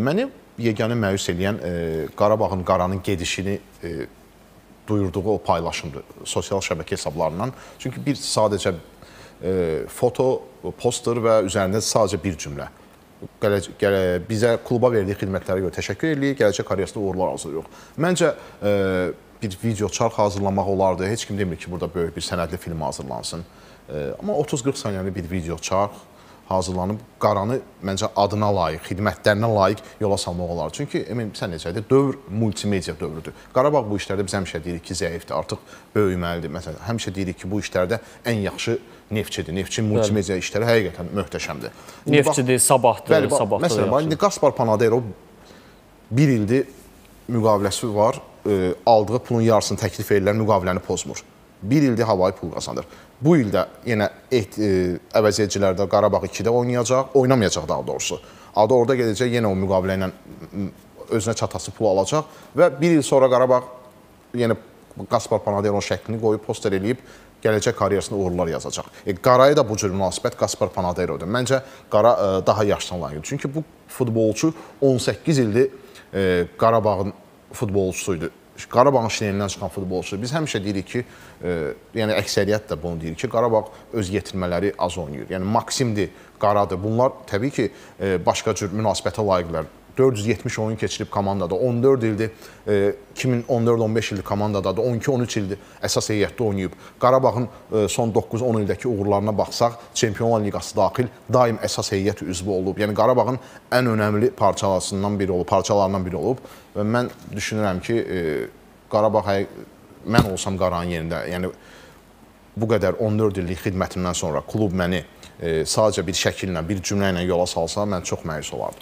Məni yeganə məyus eləyən e, Qarabağın qaranın gedişini e, duyurduğu o paylaşımdır sosial şəbəkə hesablarından. Çünki bir sadəcə e, foto, poster və üzərində sadəcə bir cümlə. Gələ, gələ, bizə kluba verdiyi xidmətlərə görə təşəkkür edirik, gələcək karyerasında uğurlar arzulayırıq. Məncə e, bir video çarx hazırlamaq olardı. Heç kim demir ki, burada böyük bir sənədli film hazırlansın. E, amma 30-40 saniyəli bir video çarx hazırlanıb qaranı məncə adına layiq, xidmətlərinə layiq yola salmaq olar. Çünki emin sən necədir? Dövr multimedia dövrüdür. Qarabağ bu işlərdə biz həmişə deyirik ki, zəifdir, artıq böyüməlidir. Məsələn, həmişə deyirik ki, bu işlərdə ən yaxşı Neftçidir. Neftçi multimedia bəli. işləri həqiqətən möhtəşəmdir. Neftçidir, sabahdır, bəli, sabahdır. Məsələn, yaxşı. indi Qaspar Panadero 1 ildir müqaviləsi var, ə, e, aldığı pulun yarısını təklif edirlər, müqaviləni pozmur bir ildir havayı pul qazanır. Bu ildə yenə e, əvəziyəcilərdə Qarabağ 2-də oynayacaq, oynamayacaq daha doğrusu. Adı orada gedəcək, yenə o müqavilə ilə özünə çatası pulu alacaq və bir il sonra Qarabağ yenə Qaspar Panaderon şəklini qoyub, poster eləyib, gələcək karyerasında uğurlar yazacaq. E, Qaraya da bu cür münasibət Qaspar Panaderodur. Məncə Qara e, daha yaşdan layiqdir. Çünki bu futbolçu 18 ildir e, Qarabağın futbolçusu idi. Qarabağın şinelindən çıxan futbolçu. Biz həmişə deyirik ki, e, yəni əksəriyyət də bunu deyir ki, Qarabağ öz yetirmələri az oynayır. Yəni Maksimdir, Qaradır. Bunlar təbii ki, e, başqa cür münasibətə layiqlər. 470 oyun keçirib komandada. 14 ildir, 2014-15 e, ildir komandadadır. 12-13 ildir əsas heyətdə oynayıb. Qarabağın e, son 9-10 ildəki uğurlarına baxsaq, Çempionlar Liqası daxil daim əsas heyət üzvü olub. Yəni Qarabağın ən önəmli parçalarından biri olub, parçalarından biri olub və mən düşünürəm ki, e, Qarabağ mən olsam Qaranın yerində, yəni bu qədər 14 illik xidmətimdən sonra klub məni sadəcə bir şəkillə, bir cümlə ilə yola salsa, mən çox məyus olardım.